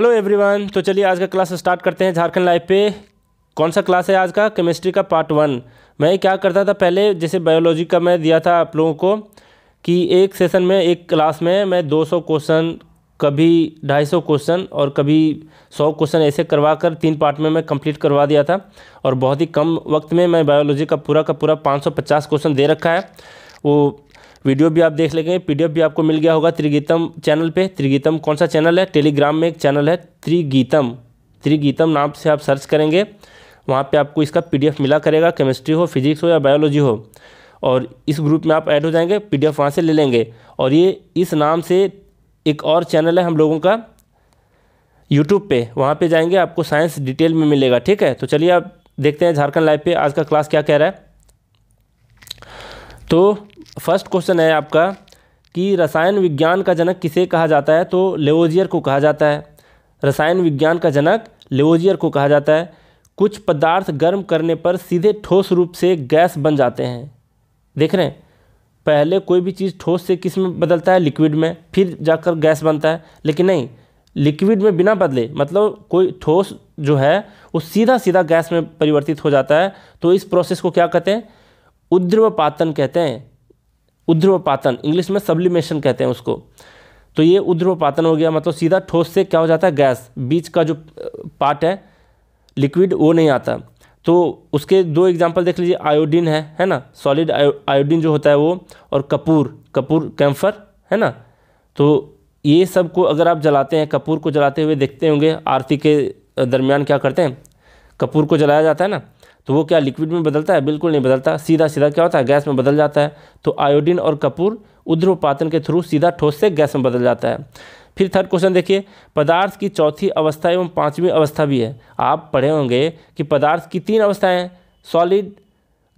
hello everyone तो चलिए आज का क्लास स्टार्ट करते हैं झारखंड लाइफ पे कौन सा क्लास है आज का केमिस्ट्री का पार्ट वन मैं क्या करता था पहले जैसे बायोलॉजी का मैं दिया था आप लोगों को कि एक सेशन में एक क्लास में मैं 200 क्वेश्चन कभी 250 क्वेश्चन और कभी 100 क्वेश्चन ऐसे करवा कर तीन पार्ट में मैं कंप्लीट करवा दिया था और बहुत ही कम वक्त में मैं बायोलॉजी का पूरा का पूरा पाँच क्वेश्चन दे रखा है वो वीडियो भी आप देख लेंगे पीडीएफ भी आपको मिल गया होगा त्रिगीतम चैनल पे त्रिगीतम कौन सा चैनल है टेलीग्राम में एक चैनल है त्रिगीतम त्रिगीतम नाम से आप सर्च करेंगे वहाँ पे आपको इसका पीडीएफ मिला करेगा केमिस्ट्री हो फिजिक्स हो या बायोलॉजी हो और इस ग्रुप में आप ऐड हो जाएंगे पीडीएफ वहाँ से ले लेंगे और ये इस नाम से एक और चैनल है हम लोगों का यूट्यूब पे वहाँ पे जाएंगे आपको साइंस डिटेल में मिलेगा ठीक है तो चलिए आप देखते हैं झारखंड लाइव पर आज का क्लास क्या कह रहा है तो फर्स्ट क्वेश्चन है आपका कि रसायन विज्ञान का जनक किसे कहा जाता है तो लेवोजियर को कहा जाता है रसायन विज्ञान का जनक लेवोजियर को कहा जाता है कुछ पदार्थ गर्म करने पर सीधे ठोस रूप से गैस बन जाते हैं देख रहे हैं पहले कोई भी चीज़ ठोस से किस में बदलता है लिक्विड में फिर जाकर गैस बनता है लेकिन नहीं लिक्विड में बिना बदले मतलब कोई ठोस जो है वो सीधा सीधा गैस में परिवर्तित हो जाता है तो इस प्रोसेस को क्या कहते हैं उद्रवपातन कहते हैं उध्र्वपातन इंग्लिश में सब्लिमेशन कहते हैं उसको तो ये उध्र्वपातन हो गया मतलब सीधा ठोस से क्या हो जाता है गैस बीच का जो पार्ट है लिक्विड वो नहीं आता तो उसके दो एग्जांपल देख लीजिए आयोडीन है है ना सॉलिड आयोडीन जो होता है वो और कपूर कपूर कैम्फर है ना तो ये सब को अगर आप जलाते हैं कपूर को जलाते हुए देखते होंगे आरती के दरमियान क्या करते हैं कपूर को जलाया जाता है ना तो वो क्या लिक्विड में बदलता है बिल्कुल नहीं बदलता सीधा सीधा क्या होता है गैस में बदल जाता है तो आयोडीन और कपूर उद्रवपातन के थ्रू सीधा ठोस से गैस में बदल जाता है फिर थर्ड क्वेश्चन देखिए पदार्थ की चौथी अवस्था एवं पाँचवीं अवस्था भी है आप पढ़े होंगे कि पदार्थ की तीन अवस्थाएँ सॉलिड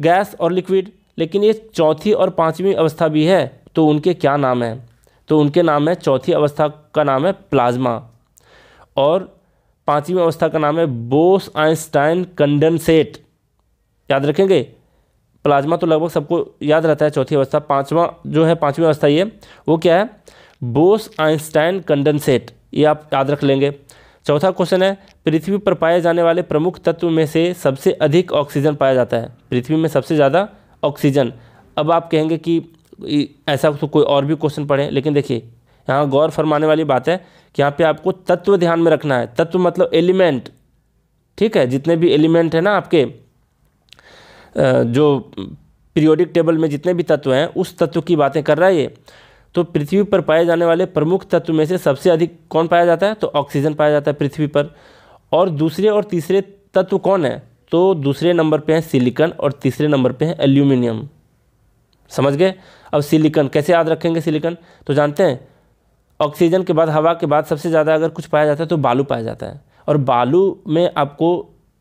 गैस और लिक्विड लेकिन ये चौथी और पाँचवीं अवस्था भी है तो उनके क्या नाम है तो उनके नाम है चौथी अवस्था का नाम है प्लाज्मा और पाँचवीं अवस्था का नाम है बोस आइंस्टाइन कंडेंसेट याद रखेंगे प्लाज्मा तो लगभग सबको याद रहता है चौथी अवस्था पांचवा जो है पांचवी अवस्था ये वो क्या है बोस आइंस्टाइन कंडेंसेट ये आप याद रख लेंगे चौथा क्वेश्चन है पृथ्वी पर पाए जाने वाले प्रमुख तत्व में से सबसे अधिक ऑक्सीजन पाया जाता है पृथ्वी में सबसे ज़्यादा ऑक्सीजन अब आप कहेंगे कि ऐसा तो कोई और भी क्वेश्चन पढ़ें लेकिन देखिए यहाँ गौर फरमाने वाली बात है कि यहाँ पे आपको तत्व ध्यान में रखना है तत्व मतलब एलिमेंट ठीक है जितने भी एलिमेंट हैं ना आपके जो पीरियोडिक टेबल में जितने भी तत्व हैं उस तत्व की बातें कर रहा है ये तो पृथ्वी पर पाए जाने वाले प्रमुख तत्व में से सबसे अधिक कौन पाया जाता है तो ऑक्सीजन पाया जाता है पृथ्वी पर और दूसरे और तीसरे तत्व कौन है तो दूसरे नंबर पे हैं सिलिकन और तीसरे नंबर पे हैं एल्यूमिनियम समझ गए अब सिलिकन कैसे याद रखेंगे सिलिकन तो जानते हैं ऑक्सीजन के बाद हवा के बाद सबसे ज़्यादा अगर कुछ पाया जाता है तो बालू पाया जाता है और बालू में आपको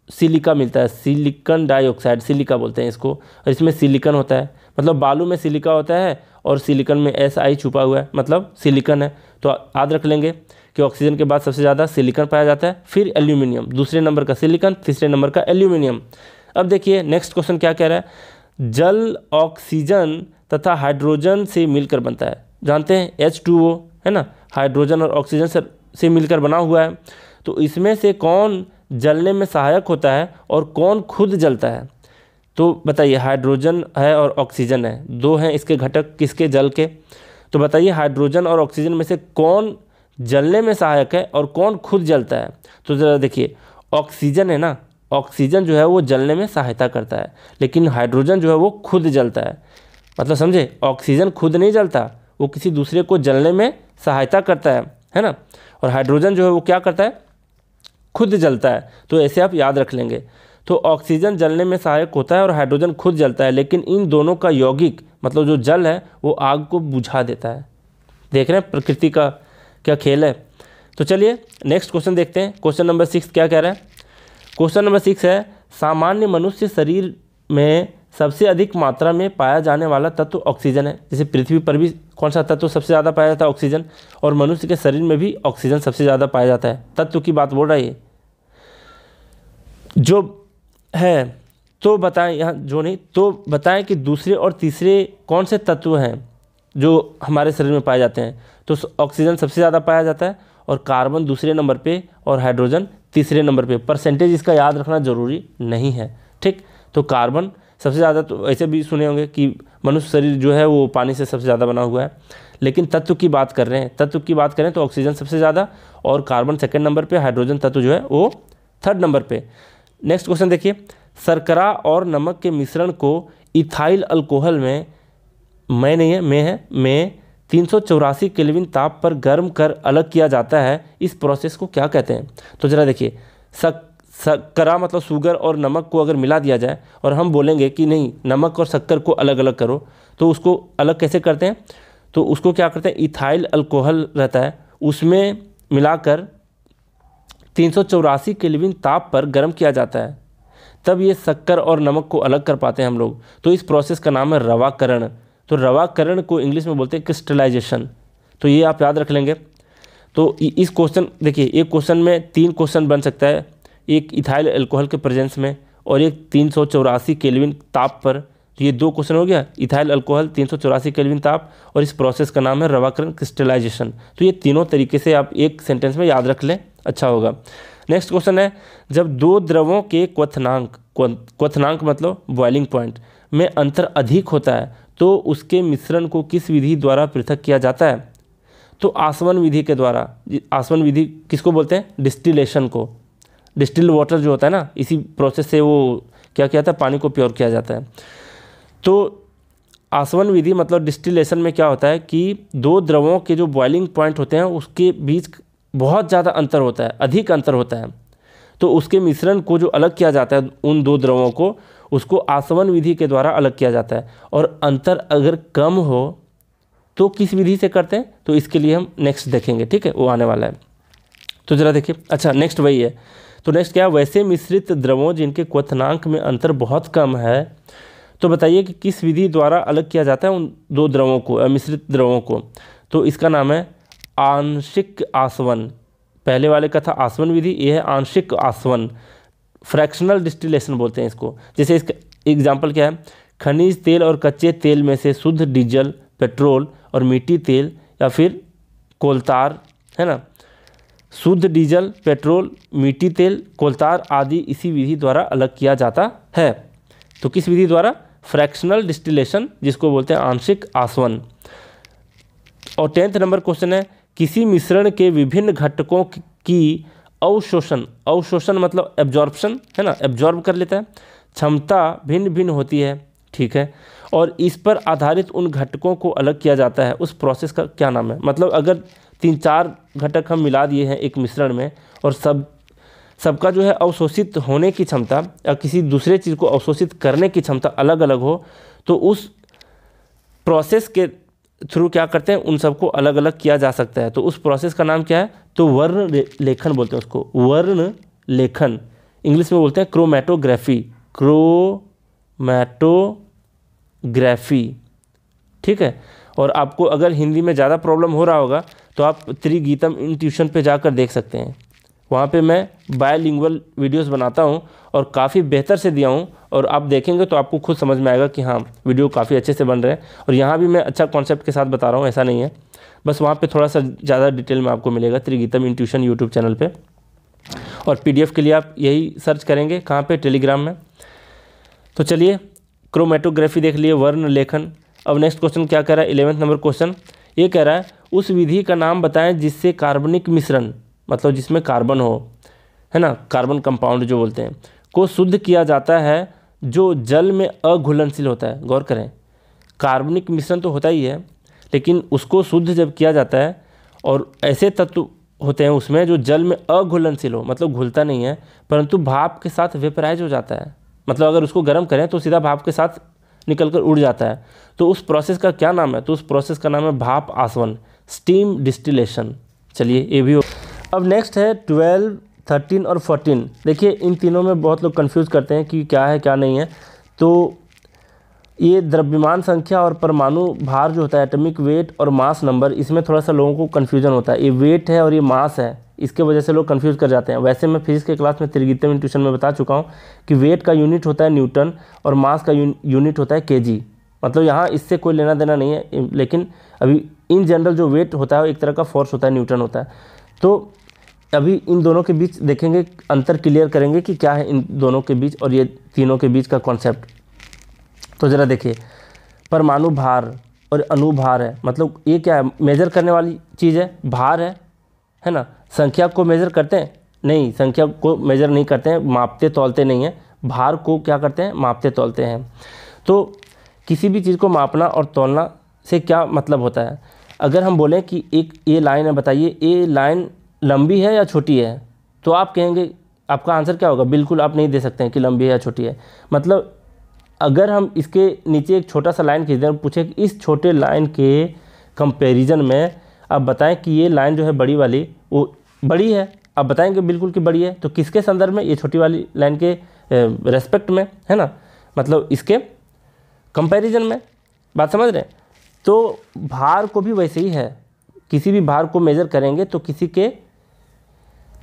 सिलिका मिलता है सिलिकन डाइऑक्साइड सिलिका बोलते हैं इसको और इसमें सिलिकन होता है मतलब बालू में सिलिका होता है और सिलिकन में एस आई छुपा हुआ है मतलब सिलिकन है तो याद रख लेंगे कि ऑक्सीजन के बाद सबसे ज़्यादा सिलिकन पाया जाता है फिर एल्यूमिनियम दूसरे नंबर का सिलिकन तीसरे नंबर का एल्यूमिनियम अब देखिए नेक्स्ट क्वेश्चन क्या कह रहा है जल ऑक्सीजन तथा हाइड्रोजन से मिलकर बनता है जानते हैं एच टू ओ है ना हाइड्रोजन और ऑक्सीजन से मिलकर बना हुआ है तो इसमें से कौन जलने में सहायक होता है और कौन खुद जलता है तो बताइए हाइड्रोजन है और ऑक्सीजन है दो हैं इसके घटक किसके जल के तो बताइए हाइड्रोजन और ऑक्सीजन में से कौन जलने में सहायक है और कौन खुद जलता है तो ज़रा देखिए ऑक्सीजन है ना ऑक्सीजन जो है वो जलने में सहायता करता है लेकिन हाइड्रोजन जो है वो खुद जलता है मतलब समझे ऑक्सीजन खुद नहीं जलता वो किसी दूसरे को जलने में सहायता करता है है ना और हाइड्रोजन जो है वो क्या करता है खुद जलता है तो ऐसे आप याद रख लेंगे तो ऑक्सीजन जलने में सहायक होता है और हाइड्रोजन खुद जलता है लेकिन इन दोनों का यौगिक मतलब जो जल है वो आग को बुझा देता है देख रहे हैं प्रकृति का क्या खेल है तो चलिए नेक्स्ट क्वेश्चन देखते हैं क्वेश्चन नंबर सिक्स क्या कह रहा है क्वेश्चन नंबर सिक्स है सामान्य मनुष्य शरीर में सबसे अधिक मात्रा में पाया जाने वाला तत्व ऑक्सीजन है जैसे पृथ्वी पर भी कौन सा तत्व सबसे ज़्यादा पाया जाता है ऑक्सीजन और मनुष्य के शरीर में भी ऑक्सीजन सबसे ज़्यादा पाया जाता है तत्व की बात बोल रहा है जो है तो बताएं यहाँ जो नहीं तो बताएं कि दूसरे और तीसरे कौन से तत्व हैं जो हमारे शरीर में पाए जाते हैं तो ऑक्सीजन सबसे ज़्यादा पाया जाता है और कार्बन दूसरे नंबर पे और हाइड्रोजन तीसरे नंबर पे परसेंटेज इसका याद रखना ज़रूरी नहीं है ठीक तो कार्बन सबसे ज़्यादा तो ऐसे भी सुने होंगे कि मनुष्य शरीर जो है वो पानी से सबसे ज़्यादा बना हुआ है लेकिन तत्व की बात कर रहे हैं तत्व की बात करें तो ऑक्सीजन सबसे ज़्यादा और कार्बन सेकेंड नंबर पर हाइड्रोजन तत्व जो है वो थर्ड नंबर पर नेक्स्ट क्वेश्चन देखिए सरकरा और नमक के मिश्रण को इथाइल अल्कोहल में मैं नहीं है मैं है मैं तीन सौ चौरासी केल्विन ताप पर गर्म कर अलग किया जाता है इस प्रोसेस को क्या कहते हैं तो ज़रा देखिए सक शक्करा मतलब शुगर और नमक को अगर मिला दिया जाए और हम बोलेंगे कि नहीं नमक और शक्कर को अलग अलग करो तो उसको अलग कैसे करते हैं तो उसको क्या करते हैं इथाइल अल्कोहल रहता है उसमें मिलाकर तीन सौ चौरासी केल्विन ताप पर गर्म किया जाता है तब ये शक्कर और नमक को अलग कर पाते हैं हम लोग तो इस प्रोसेस का नाम है रवाकरण तो रवाकरण को इंग्लिश में बोलते हैं क्रिस्टलाइजेशन तो ये आप याद रख लेंगे तो इस क्वेश्चन देखिए एक क्वेश्चन में तीन क्वेश्चन बन सकता है एक इथाइल अल्कोहल के प्रेजेंस में और एक तीन सौ चौरासी केलविन ताप पर तो ये दो क्वेश्चन हो गया इथाइल अल्कोहल तीन सौ चौरासी केलविन ताप और इस प्रोसेस का नाम है रवाकरण क्रिस्टलाइजेशन तो ये तीनों तरीके से आप एक सेंटेंस में याद रख लें अच्छा होगा नेक्स्ट क्वेश्चन है जब दो द्रवों के क्वथनांक क्वथनांक मतलब बॉइलिंग पॉइंट में अंतर अधिक होता है तो उसके मिश्रण को किस विधि द्वारा पृथक किया जाता है तो आसवन विधि के द्वारा आसवन विधि किसको बोलते हैं डिस्टिलेशन को डिस्टिल वाटर जो होता है ना इसी प्रोसेस से वो क्या किया जाता है पानी को प्योर किया जाता है तो आसवन विधि मतलब डिस्टिलेशन में क्या होता है कि दो द्रवों के जो बॉइलिंग पॉइंट होते हैं उसके बीच बहुत ज़्यादा अंतर होता है अधिक अंतर होता है तो उसके मिश्रण को जो अलग किया जाता है उन दो द्रवों को उसको आसवन विधि के द्वारा अलग किया जाता है और अंतर अगर कम हो तो किस विधि से करते हैं तो इसके लिए हम नेक्स्ट देखेंगे ठीक है वो आने वाला है तो ज़रा देखिए अच्छा नेक्स्ट वही है तो नेक्स्ट क्या वैसे मिश्रित द्रवों जिनके क्वथनांक में अंतर बहुत कम है तो बताइए कि किस विधि द्वारा अलग किया जाता है उन दो द्रवों को मिश्रित द्रवों को तो इसका नाम है आंशिक आसवन पहले वाले का था आसवन विधि ये है आंशिक आसवन फ्रैक्शनल डिस्टिलेशन बोलते हैं इसको जैसे इसका एग्जाम्पल क्या है खनिज तेल और कच्चे तेल में से शुद्ध डीजल पेट्रोल और मिट्टी तेल या फिर कोलतार है ना शुद्ध डीजल पेट्रोल मिट्टी तेल कोलतार आदि इसी विधि द्वारा अलग किया जाता है तो किस विधि द्वारा फ्रैक्शनल डिस्टिलेशन जिसको बोलते हैं आंशिक आसवन और टेंथ नंबर क्वेश्चन है किसी मिश्रण के विभिन्न घटकों की अवशोषण अवशोषण मतलब एब्जॉर्बशन है ना एब्जॉर्ब कर लेता है क्षमता भिन्न भिन्न होती है ठीक है और इस पर आधारित उन घटकों को अलग किया जाता है उस प्रोसेस का क्या नाम है मतलब अगर तीन चार घटक हम मिला दिए हैं एक मिश्रण में और सब सबका जो है अवशोषित होने की क्षमता या किसी दूसरे चीज़ को अवशोषित करने की क्षमता अलग अलग हो तो उस प्रोसेस के थ्रू क्या करते हैं उन सबको अलग अलग किया जा सकता है तो उस प्रोसेस का नाम क्या है तो वर्ण लेखन बोलते हैं उसको वर्ण लेखन इंग्लिश में बोलते हैं क्रोमेटोग्राफी क्रोमेटोग्राफी ठीक है और आपको अगर हिंदी में ज़्यादा प्रॉब्लम हो रहा होगा तो आप त्रिगीतम इन ट्यूशन पर जाकर देख सकते हैं वहाँ पे मैं बायोलिंगुअल वीडियोस बनाता हूँ और काफ़ी बेहतर से दिया हूँ और आप देखेंगे तो आपको खुद समझ में आएगा कि हाँ वीडियो काफ़ी अच्छे से बन रहे हैं और यहाँ भी मैं अच्छा कॉन्सेप्ट के साथ बता रहा हूँ ऐसा नहीं है बस वहाँ पे थोड़ा सा ज़्यादा डिटेल में आपको मिलेगा Trigitam intuition YouTube channel पर और पी के लिए आप यही सर्च करेंगे कहाँ पर टेलीग्राम में तो चलिए क्रोमेटोग्राफी देख लिए वर्ण लेखन अब नेक्स्ट क्वेश्चन क्या कह रहा है इलेवंथ नंबर क्वेश्चन ये कह रहा है उस विधि का नाम बताएं जिससे कार्बनिक मिश्रण मतलब जिसमें कार्बन हो है ना कार्बन कंपाउंड जो बोलते हैं को शुद्ध किया जाता है जो जल में अघुलनशील होता है गौर करें कार्बनिक मिश्रण तो होता ही है लेकिन उसको शुद्ध जब किया जाता है और ऐसे तत्व होते हैं उसमें जो जल में अघुलनशील हो मतलब घुलता नहीं है परंतु भाप के साथ वेपराइज हो जाता है मतलब अगर उसको गर्म करें तो सीधा भाप के साथ निकल कर उड़ जाता है तो उस प्रोसेस का क्या नाम है तो उस प्रोसेस का नाम है भाप आसवन स्टीम डिस्टिलेशन चलिए ये भी हो अब नेक्स्ट है ट्वेल्व थर्टीन और फोर्टीन देखिए इन तीनों में बहुत लोग कन्फ्यूज़ करते हैं कि क्या है क्या नहीं है तो ये द्रव्यमान संख्या और परमाणु भार जो होता है एटमिक वेट और मास नंबर इसमें थोड़ा सा लोगों को कन्फ्यूजन होता है ये वेट है और ये मास है इसके वजह से लोग कन्फ्यूज कर जाते हैं वैसे मैं फिजिक्स के क्लास में में ट्यूशन में बता चुका हूँ कि वेट का यूनिट होता है न्यूटन और मास का यूनिट होता है के मतलब यहाँ इससे कोई लेना देना नहीं है लेकिन अभी इन जनरल जो वेट होता है वो एक तरह का फोर्स होता है न्यूटन होता है तो अभी इन दोनों के बीच देखेंगे अंतर क्लियर करेंगे कि क्या है इन दोनों के बीच और ये तीनों के बीच का कॉन्सेप्ट तो ज़रा देखिए परमाणु भार और अनुभार है मतलब ये क्या है मेज़र करने वाली चीज़ है भार है है ना संख्या को मेज़र करते हैं नहीं संख्या को मेज़र नहीं करते हैं मापते तोलते नहीं हैं भार को क्या करते हैं मापते तोलते हैं तो किसी भी चीज़ को मापना और तोलना से क्या मतलब होता है अगर हम बोलें कि एक ए लाइन है बताइए ए लाइन लंबी है या छोटी है तो आप कहेंगे आपका आंसर क्या होगा बिल्कुल आप नहीं दे सकते हैं कि लंबी है या छोटी है मतलब अगर हम इसके नीचे एक छोटा सा लाइन खींच दें पूछें कि इस छोटे लाइन के कंपेरिजन में आप बताएँ कि ये लाइन जो है बड़ी वाली वो बड़ी है आप बताएँगे बिल्कुल कि बड़ी है तो किसके संदर्भ में ये छोटी वाली लाइन के रेस्पेक्ट में है ना मतलब इसके कंपेरिज़न में बात समझ रहे हैं तो भार को भी वैसे ही है किसी भी भार को मेज़र करेंगे तो किसी के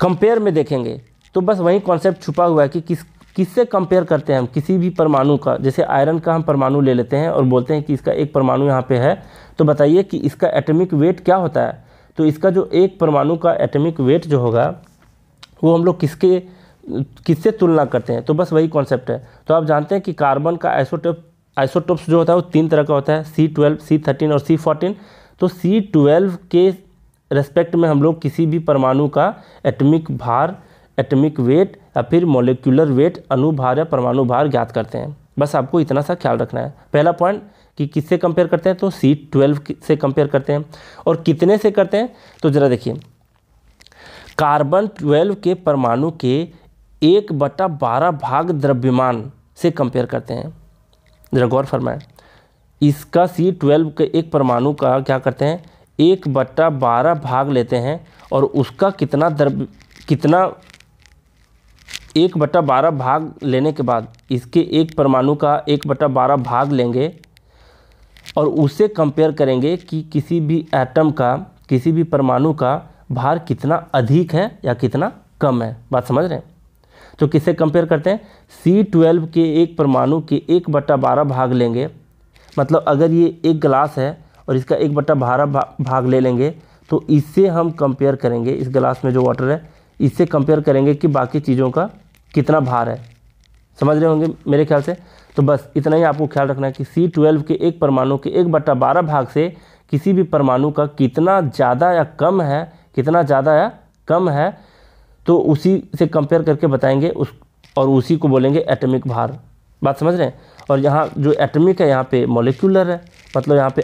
कंपेयर में देखेंगे तो बस वही कॉन्सेप्ट छुपा हुआ है कि किस किससे कंपेयर करते हैं हम किसी भी परमाणु का जैसे आयरन का हम परमाणु ले लेते हैं और बोलते हैं कि इसका एक परमाणु यहाँ पे है तो बताइए कि इसका एटॉमिक वेट क्या होता है तो इसका जो एक परमाणु का एटॉमिक वेट जो होगा वो हम लोग किसके किससे तुलना करते हैं तो बस वही कॉन्सेप्ट है तो आप जानते हैं कि कार्बन का आइसोटोप आइसोटोप्स जो होता है वो तीन तरह का होता है सी ट्वेल्व सी थर्टीन और सी फोर्टीन तो सी ट्वेल्व के रेस्पेक्ट में हम लोग किसी भी परमाणु का एटमिक भार एटमिक वेट या फिर मोलिकुलर वेट अनुभार या परमाणु भार ज्ञात करते हैं बस आपको इतना सा ख्याल रखना है पहला पॉइंट कि किससे कंपेयर करते हैं तो सी ट्वेल्व से कंपेयर करते हैं और कितने से करते हैं तो ज़रा देखिए कार्बन ट्वेल्व के परमाणु के एक बटा बारह भाग द्रव्यमान से कंपेयर करते हैं ज़रा गौर फरमाएं इसका सी ट्वेल्व के एक परमाणु का क्या करते हैं एक बट्टा बारह भाग लेते हैं और उसका कितना दर कितना एक बट्टा बारह भाग लेने के बाद इसके एक परमाणु का एक बट्टा बारह भाग लेंगे और उसे कंपेयर करेंगे कि किसी भी एटम का किसी भी परमाणु का भार कितना अधिक है या कितना कम है बात समझ रहे हैं तो किससे कंपेयर करते हैं सी ट्वेल्व के एक परमाणु के एक बट्टा बारह भाग लेंगे मतलब अगर ये एक ग्लास है और इसका एक बट्टा बारह भाग ले लेंगे तो इससे हम कंपेयर करेंगे इस ग्लास में जो वाटर है इससे कंपेयर करेंगे कि बाकी चीज़ों का कितना भार है समझ रहे होंगे मेरे ख्याल से तो बस इतना ही आपको ख्याल रखना है कि सी ट्वेल्व के एक परमाणु के एक बट्टा बारह भाग से किसी भी परमाणु का कितना ज़्यादा या कम है कितना ज़्यादा या कम है तो उसी से कंपेयर करके बताएंगे उस और उसी को बोलेंगे एटमिक भार बात समझ रहे हैं और यहाँ जो एटमिक है यहाँ पे मोलिकुलर है मतलब यहाँ पे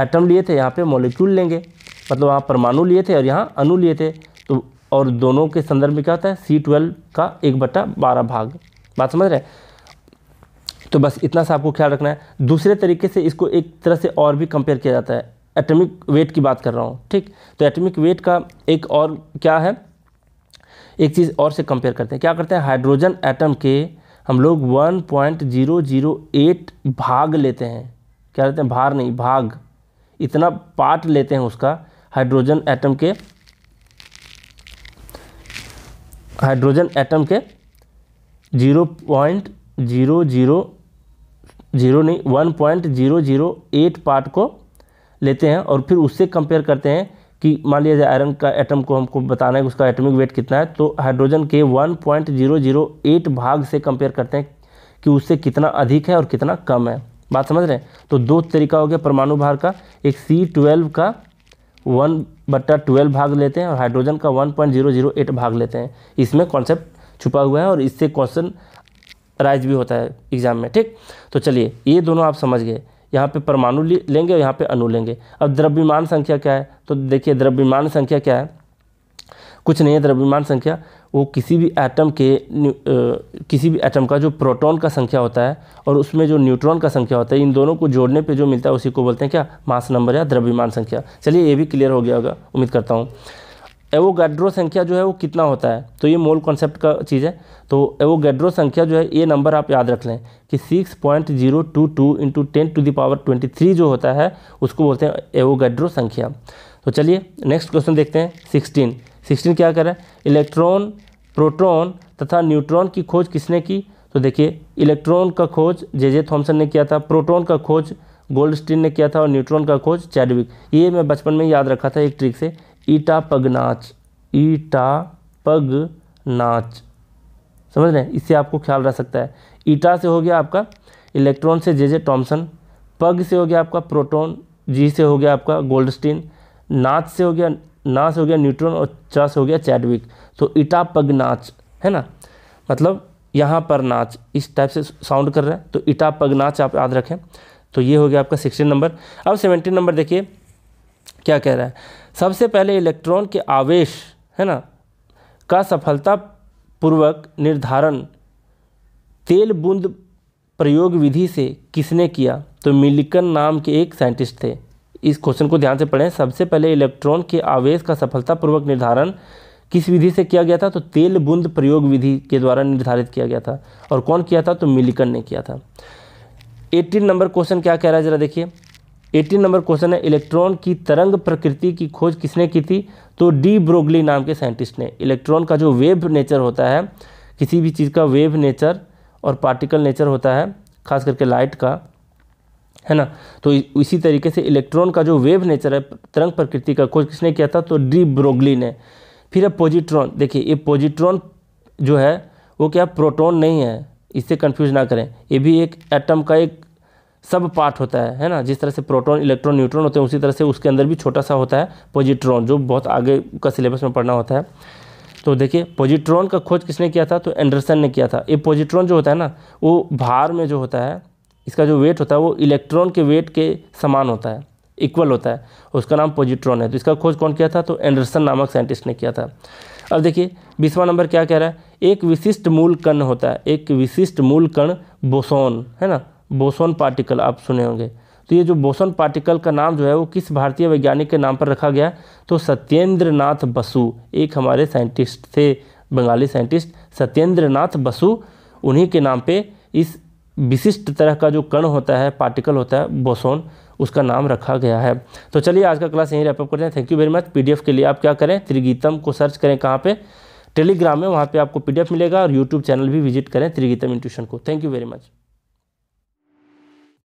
एटम लिए थे यहाँ पे मोलिक्यूल लेंगे मतलब वहाँ परमाणु लिए थे और यहाँ अणु लिए थे तो और दोनों के संदर्भ में क्या होता है सी ट्वेल्व का एक बटा बारह भाग बात समझ रहे हैं तो बस इतना सा आपको ख्याल रखना है दूसरे तरीके से इसको एक तरह से और भी कंपेयर किया जाता है एटमिक वेट की बात कर रहा हूँ ठीक तो एटमिक वेट का एक और क्या है एक चीज़ और से कंपेयर करते हैं क्या करते हैं हाइड्रोजन एटम के हम लोग 1.008 भाग लेते हैं क्या लेते हैं भार नहीं भाग इतना पार्ट लेते हैं उसका हाइड्रोजन एटम के हाइड्रोजन एटम के zero point zero zero zero नहीं one point zero zero eight part को लेते हैं और फिर उससे कंपेयर करते हैं कि मान लिया जाए आयरन का एटम को हमको बताना है उसका एटमिक वेट कितना है तो हाइड्रोजन के 1.008 भाग से कंपेयर करते हैं कि उससे कितना अधिक है और कितना कम है बात समझ रहे हैं तो दो तरीका हो गया परमाणु भार का एक सी ट्वेल्व का वन बट्टा ट्वेल्व भाग लेते हैं और हाइड्रोजन का one point zero zero eight भाग लेते हैं इसमें कॉन्सेप्ट छुपा हुआ है और इससे क्वेश्चन राइज भी होता है एग्ज़ाम में ठीक तो चलिए ये दोनों आप समझ गए यहाँ पे परमाणु लेंगे और यहाँ पे अणु लेंगे अब द्रव्यमान संख्या क्या है तो देखिए द्रव्यमान संख्या क्या है कुछ नहीं है द्रव्यमान संख्या वो किसी भी एटम के आ, किसी भी एटम का जो प्रोटॉन का संख्या होता है और उसमें जो न्यूट्रॉन का संख्या होता है इन दोनों को जोड़ने पे जो मिलता है उसी को बोलते हैं क्या मास नंबर या द्रव्यमान संख्या चलिए ये भी क्लियर हो गया होगा उम्मीद करता हूँ एवोगैड्रो संख्या जो है वो कितना होता है तो ये मोल कॉन्सेप्ट का चीज़ है तो एवोगैड्रो संख्या जो है ये नंबर आप याद रख लें कि six point zero two two into ten to the power twenty three जो होता है उसको बोलते हैं एवोगैड्रो संख्या तो चलिए नेक्स्ट क्वेश्चन देखते हैं सिक्सटीन सिक्सटीन क्या करें इलेक्ट्रॉन प्रोटोन तथा न्यूट्रॉन की खोज किसने की तो देखिए इलेक्ट्रॉन का खोज जे जे थॉम्सन ने किया था प्रोटोन का खोज गोल्डस्टीन ने किया था और न्यूट्रॉन का खोज चैडविक ये मैं बचपन में याद रखा था एक ट्रिक से ईटा पग नाच ईटा पग नाच समझ रहे हैं इससे आपको ख्याल रह सकता है ईटा से हो गया आपका इलेक्ट्रॉन से जे जे टॉम्सन पग से हो गया आपका प्रोटॉन जी से हो गया आपका गोल्डस्टीन नाच से हो गया नाच हो गया न्यूट्रॉन और च से हो गया चैडविक तो ईटा पग नाच है ना मतलब यहाँ पर नाच इस टाइप से साउंड कर रहे हैं तो ईटा पग नाच आप याद रखें तो ये हो गया आपका सिक्सटीन नंबर अब सेवेंटीन नंबर देखिए क्या कह रहा है सबसे पहले इलेक्ट्रॉन के आवेश है ना का सफलतापूर्वक निर्धारण तेल बूंद प्रयोग विधि से किसने किया तो मिलिकन नाम के एक साइंटिस्ट थे इस क्वेश्चन को ध्यान से पढ़ें सबसे पहले इलेक्ट्रॉन के आवेश का सफलतापूर्वक निर्धारण किस विधि से किया गया था तो तेल बूंद प्रयोग विधि के द्वारा निर्धारित किया गया था और कौन किया था तो मिलिकन ने किया था एट्टीन नंबर क्वेश्चन क्या कह रहा है जरा देखिए एटीन नंबर क्वेश्चन है इलेक्ट्रॉन की तरंग प्रकृति की खोज किसने की थी तो डी ब्रोगली नाम के साइंटिस्ट ने इलेक्ट्रॉन का जो वेव नेचर होता है किसी भी चीज़ का वेव नेचर और पार्टिकल नेचर होता है खास करके लाइट का है ना तो इसी तरीके से इलेक्ट्रॉन का जो वेव नेचर है तरंग प्रकृति का खोज किसने किया था तो डी ब्रोगली ने फिर अब पॉजिट्रॉन देखिए ये पॉजिट्रॉन जो है वो क्या प्रोटोन नहीं है इससे कन्फ्यूज ना करें ये भी एक एटम का एक सब पार्ट होता है है ना जिस तरह से प्रोटॉन इलेक्ट्रॉन न्यूट्रॉन होते हैं उसी तरह से उसके अंदर भी छोटा सा होता है पॉजिट्रॉन जो बहुत आगे का सिलेबस में पढ़ना होता है तो देखिए पॉजिट्रॉन का खोज किसने किया था तो एंडरसन ने किया था ये पॉजिट्रॉन जो होता है ना वो भार में जो होता है इसका जो वेट होता है वो इलेक्ट्रॉन के वेट के समान होता है इक्वल होता है उसका नाम पॉजिट्रॉन है तो इसका खोज कौन किया था तो एंडरसन नामक साइंटिस्ट ने किया था अब देखिए बीसवा नंबर क्या कह रहा है एक विशिष्ट मूल कण होता है एक विशिष्ट मूल कण बोसोन है ना बोसोन पार्टिकल आप सुने होंगे तो ये जो बोसोन पार्टिकल का नाम जो है वो किस भारतीय वैज्ञानिक के नाम पर रखा गया तो सत्येंद्र नाथ बसु एक हमारे साइंटिस्ट थे बंगाली साइंटिस्ट सत्येंद्र नाथ बसु उन्हीं के नाम पे इस विशिष्ट तरह का जो कण होता है पार्टिकल होता है बोसोन उसका नाम रखा गया है तो चलिए आज का क्लास यहीं रैपअप करते हैं thank you very much PDF के लिए आप क्या करें त्रिगीतम को सर्च करें कहाँ पे टेलीग्राम में वहाँ पे आपको पीडीएफ मिलेगा और यूट्यूब चैनल भी विजिट करें त्रिगीतम इंट्यूशन को थैंक यू वेरी मच